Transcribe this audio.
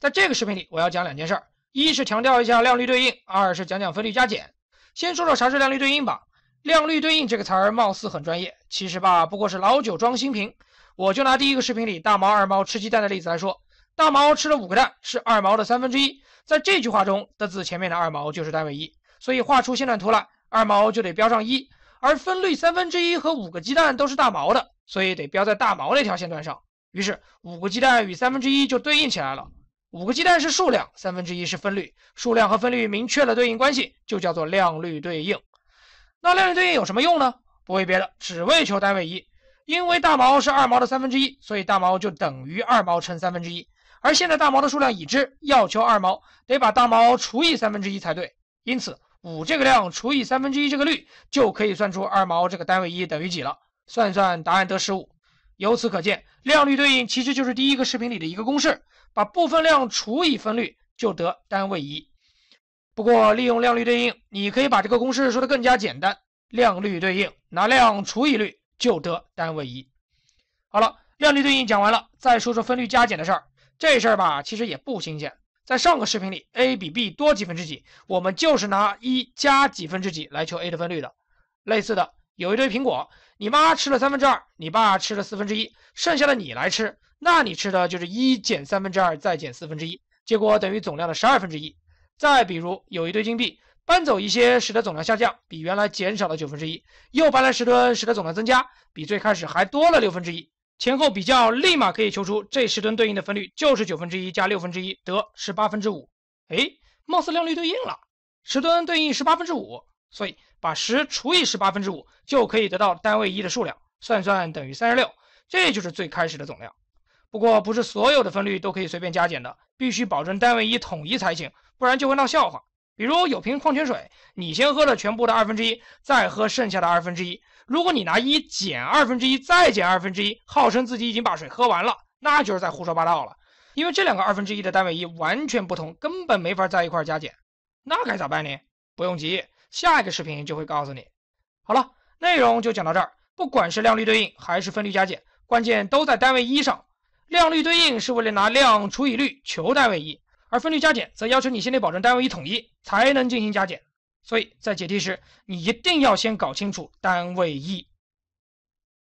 在这个视频里，我要讲两件事儿，一是强调一下量率对应，二是讲讲分率加减。先说说啥是量率对应吧。量率对应这个词儿貌似很专业，其实吧，不过是老酒装新瓶。我就拿第一个视频里大毛二毛吃鸡蛋的例子来说，大毛吃了五个蛋，是二毛的三分之一。在这句话中的字前面的二毛就是单位一，所以画出线段图来，二毛就得标上一，而分率三分之一和五个鸡蛋都是大毛的，所以得标在大毛那条线段上。于是五个鸡蛋与三分之一就对应起来了。五个鸡蛋是数量，三分之一是分率。数量和分率明确了对应关系，就叫做量率对应。那量率对应有什么用呢？不为别的，只为求单位一。因为大毛是二毛的三分之一，所以大毛就等于二毛乘三分之一。而现在大毛的数量已知，要求二毛，得把大毛除以三分之一才对。因此，五这个量除以三分之一这个率，就可以算出二毛这个单位一等于几了。算一算，答案得十五。由此可见，量率对应其实就是第一个视频里的一个公式，把部分量除以分率就得单位一。不过，利用量率对应，你可以把这个公式说的更加简单：量率对应，拿量除以率就得单位一。好了，量率对应讲完了，再说说分率加减的事儿。这事儿吧，其实也不新鲜，在上个视频里，a 比 b 多几分之几，我们就是拿一加几分之几来求 a 的分率的。类似的，有一堆苹果。你妈吃了三分之二，你爸吃了四分之一，剩下的你来吃，那你吃的就是一减三分之二再减四分之一，结果等于总量的十二分之一。再比如有一堆金币，搬走一些使得总量下降，比原来减少了九分之一，又搬来十吨使得总量增加，比最开始还多了六分之一，前后比较立马可以求出这十吨对应的分率就是九分之一加六分之一得十八分之五，哎，貌似量率对应了，十吨对应十八分之五。所以把十除以十八分之五就可以得到单位一的数量，算算等于三十六，这就是最开始的总量。不过不是所有的分率都可以随便加减的，必须保证单位一统一才行，不然就会闹笑话。比如有瓶矿泉水，你先喝了全部的二分之一，再喝剩下的二分之一。如果你拿一减二分之一再减二分之一，号称自己已经把水喝完了，那就是在胡说八道了。因为这两个二分之一的单位一完全不同，根本没法在一块儿加减。那该咋办呢？不用急。下一个视频就会告诉你。好了，内容就讲到这儿。不管是量率对应还是分率加减，关键都在单位一上。量率对应是为了拿量除以率求单位一，而分率加减则要求你先得保证单位一统一，才能进行加减。所以在解题时，你一定要先搞清楚单位一。